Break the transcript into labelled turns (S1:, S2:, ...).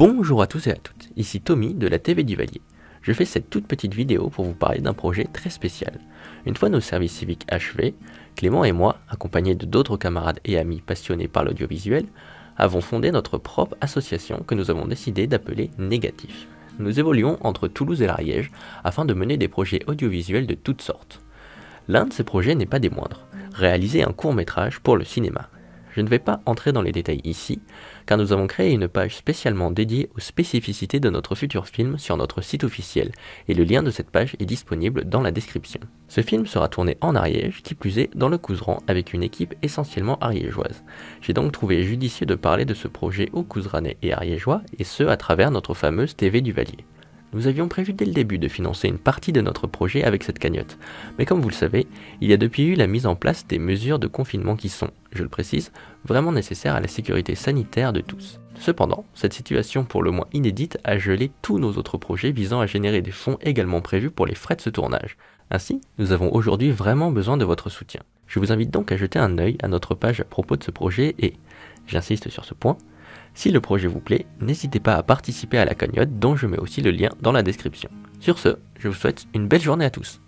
S1: Bonjour à tous et à toutes, ici Tommy de la TV du Valier. Je fais cette toute petite vidéo pour vous parler d'un projet très spécial. Une fois nos services civiques achevés, Clément et moi, accompagnés de d'autres camarades et amis passionnés par l'audiovisuel, avons fondé notre propre association que nous avons décidé d'appeler Négatif. Nous évoluons entre Toulouse et l'Ariège afin de mener des projets audiovisuels de toutes sortes. L'un de ces projets n'est pas des moindres, réaliser un court métrage pour le cinéma. Je ne vais pas entrer dans les détails ici, car nous avons créé une page spécialement dédiée aux spécificités de notre futur film sur notre site officiel, et le lien de cette page est disponible dans la description. Ce film sera tourné en Ariège, qui plus est dans le Couseran, avec une équipe essentiellement ariégeoise. J'ai donc trouvé judicieux de parler de ce projet aux Couseranais et ariégeois, et ce à travers notre fameuse TV du Valier. Nous avions prévu dès le début de financer une partie de notre projet avec cette cagnotte, mais comme vous le savez, il y a depuis eu la mise en place des mesures de confinement qui sont, je le précise, vraiment nécessaires à la sécurité sanitaire de tous. Cependant, cette situation pour le moins inédite a gelé tous nos autres projets visant à générer des fonds également prévus pour les frais de ce tournage. Ainsi, nous avons aujourd'hui vraiment besoin de votre soutien. Je vous invite donc à jeter un œil à notre page à propos de ce projet et, j'insiste sur ce point, si le projet vous plaît, n'hésitez pas à participer à la cagnotte dont je mets aussi le lien dans la description. Sur ce, je vous souhaite une belle journée à tous.